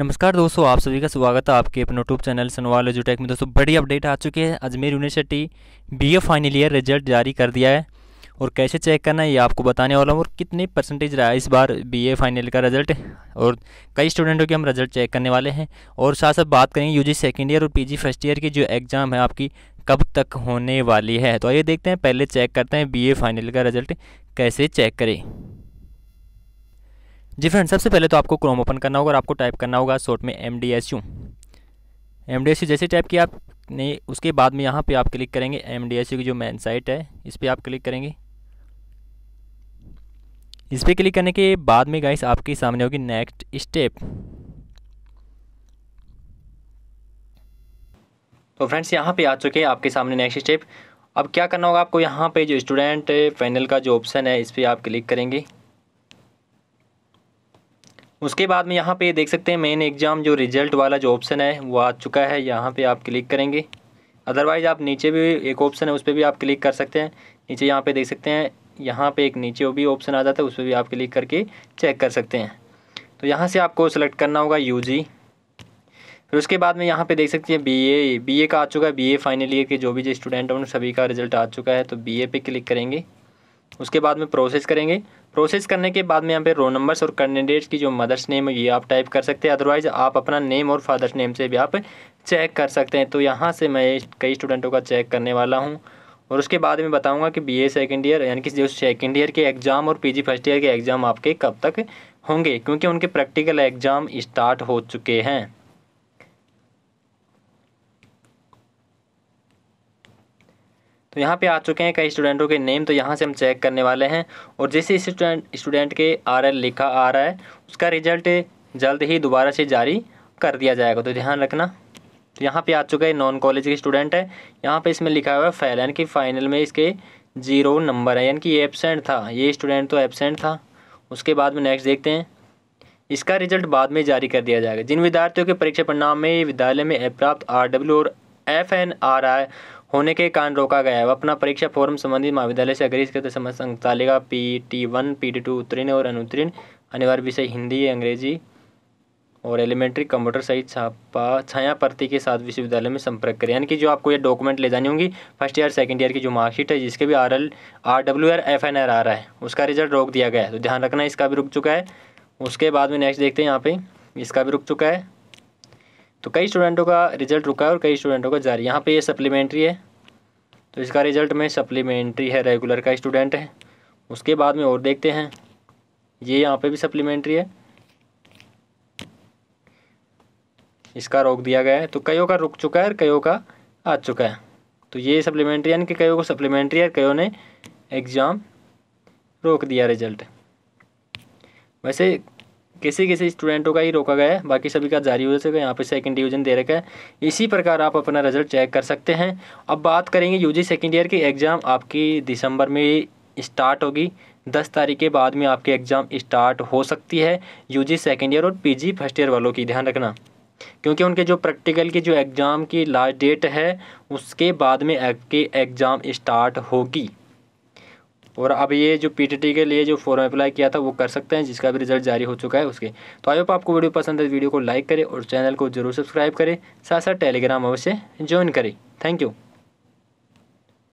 नमस्कार दोस्तों आप सभी का स्वागत है आपके अपने यूट्यूब चैनल सनवाल एजुटेक में दोस्तों बड़ी अपडेट आ चुकी है Ajmer university BA final year result जारी कर दिया है और कैसे चेक करना है ये आपको बताने वाला हूँ और कितने परसेंटेज रहा है इस बार बीए फाइनल का रिजल्ट और कई स्टूडेंटों के हम रिजल्ट चेक करने वाले हैं और साथ साथ बात करेंगे जी सेकेंड ईयर और जी फर्स्ट ईयर की जो एग्ज़ाम है आपकी कब तक होने वाली है तो आइए देखते हैं पहले चेक करते हैं ए फाइनल का रिजल्ट कैसे चेक करें जी फ्रेंड सबसे पहले तो आपको क्रोम ओपन करना होगा और आपको टाइप करना होगा शॉर्ट में M D S U M D S U जैसे टाइप किया आपने उसके बाद में यहाँ पे आप क्लिक करेंगे एम डी एस यू की जो मेन साइट है इस पर आप क्लिक करेंगे इस पर क्लिक करने के बाद में गाइस आपके सामने होगी नेक्स्ट स्टेप तो फ्रेंड्स यहाँ पे आ चुके हैं आपके सामने नेक्स्ट स्टेप अब क्या करना होगा आपको यहाँ पे जो स्टूडेंट पैनल का जो ऑप्शन है इस पर आप क्लिक करेंगे उसके बाद में यहाँ पे देख सकते हैं मेन एग्ज़ाम जो रिजल्ट वाला जो ऑप्शन है वो आ चुका है यहाँ पे आप क्लिक करेंगे अदरवाइज़ आप नीचे भी एक ऑप्शन है उस पर भी आप क्लिक कर सकते हैं नीचे यहाँ पे देख सकते हैं यहाँ पे एक नीचे भी ऑप्शन आ जाता है उस पर भी आप क्लिक करके चेक कर सकते हैं तो यहाँ से आपको सेलेक्ट करना होगा यू फिर उसके बाद में यहाँ पर देख सकते हैं बी ए बी ए का आ चुका है बी ए फाइनल ईयर के जो भी जो स्टूडेंट हैं उन सभी का रिजल्ट आ चुका है तो बी ए क्लिक करेंगे उसके बाद में प्रोसेस करेंगे प्रोसेस करने के बाद में यहाँ पे रोल नंबर्स और कैंडिडेट की जो मदर्स नेम है ये आप टाइप कर सकते हैं अदरवाइज़ आप अपना नेम और फादर्स नेम से भी आप चेक कर सकते हैं तो यहाँ से मैं कई स्टूडेंटों का चेक करने वाला हूँ और उसके बाद में बताऊँगा कि बीए सेकेंड ईयर यानी कि जो सेकेंड ईयर के एग्ज़ाम और जी फर्स्ट ईयर के एग्ज़ाम आपके कब तक होंगे क्योंकि उनके प्रैक्टिकल एग्ज़ाम स्टार्ट हो चुके हैं तो यहाँ पे आ चुके हैं कई स्टूडेंटों के नेम तो यहाँ से हम चेक करने वाले हैं और जैसे स्टूडेंट स्टूडेंट के आर लिखा आ रहा है उसका रिजल्ट जल्द ही दोबारा से जारी कर दिया जाएगा तो ध्यान रखना तो यहाँ पे आ चुका है नॉन कॉलेज के स्टूडेंट है यहाँ पे इसमें लिखा हुआ है फैल यानी कि फाइनल में इसके जीरो नंबर है यानी कि ये एबसेंट था ये स्टूडेंट तो एबसेंट था उसके बाद में नेक्स्ट देखते हैं इसका रिजल्ट बाद में जारी कर दिया जाएगा जिन विद्यार्थियों के परीक्षा परिणाम में विद्यालय में प्राप्त आर और एफ एन आर आई होने के कारण रोका गया है वह अपना परीक्षा फॉर्म संबंधित महाविद्यालय से अग्रेसकृत समय संतालिका P T one P T two उत्तीर्ण और अनुत्तीर्ण अनिवार्य विषय हिंदी अंग्रेजी और एलिमेंट्री कंप्यूटर सहित छापा छाया प्रति के साथ विश्वविद्यालय में संपर्क करें यानी कि जो आपको ये डॉक्यूमेंट ले जानी होंगी फर्स्ट ईयर सेकंड ईयर की जो मार्कशीट है जिसके भी R L R W R F N R आ रहा है उसका रिजल्ट रोक दिया गया है तो ध्यान रखना इसका भी रुक चुका है उसके बाद में नेक्स्ट देखते हैं यहाँ पे इसका भी रुक चुका है तो कई स्टूडेंटों का रिजल्ट रुका है और कई स्टूडेंटों का जारी यहाँ पे ये सप्लीमेंट्री है तो इसका रिजल्ट में सप्लीमेंट्री है रेगुलर का स्टूडेंट है उसके बाद में और देखते हैं ये यहाँ पे भी सप्लीमेंट्री है इसका रोक दिया गया है तो कईयों का रुक चुका है और कईयों का आ चुका है तो ये सप्लीमेंट्री यानी कि कईयों को सप्लीमेंट्री और कईयों ने एग्ज़ाम रोक दिया रिजल्ट वैसे किसी किसी स्टूडेंटों का ही रोका गया है बाकी सभी का जारी हो सके यहाँ पे सेकंड डिवीजन दे रखा है इसी प्रकार आप अपना रिजल्ट चेक कर सकते हैं अब बात करेंगे यूजी सेकंड ईयर की एग्ज़ाम आपकी दिसंबर में स्टार्ट होगी दस तारीख के बाद में आपकी एग्ज़ाम स्टार्ट हो सकती है यू सेकंड ईयर और पी फर्स्ट ईयर वालों की ध्यान रखना क्योंकि उनके जो प्रैक्टिकल की जो एग्ज़ाम की लास्ट डेट है उसके बाद में आपकी एग्ज़ाम स्टार्ट होगी और अब ये जो पीटीटी के लिए जो फॉर्म अप्लाई किया था वो कर सकते हैं जिसका भी रिजल्ट जारी हो चुका है उसके तो आई होप आपको वीडियो पसंद है वीडियो को लाइक करें और चैनल को जरूर सब्सक्राइब करें साथ साथ टेलीग्राम अवश्य ज्वाइन करें थैंक यू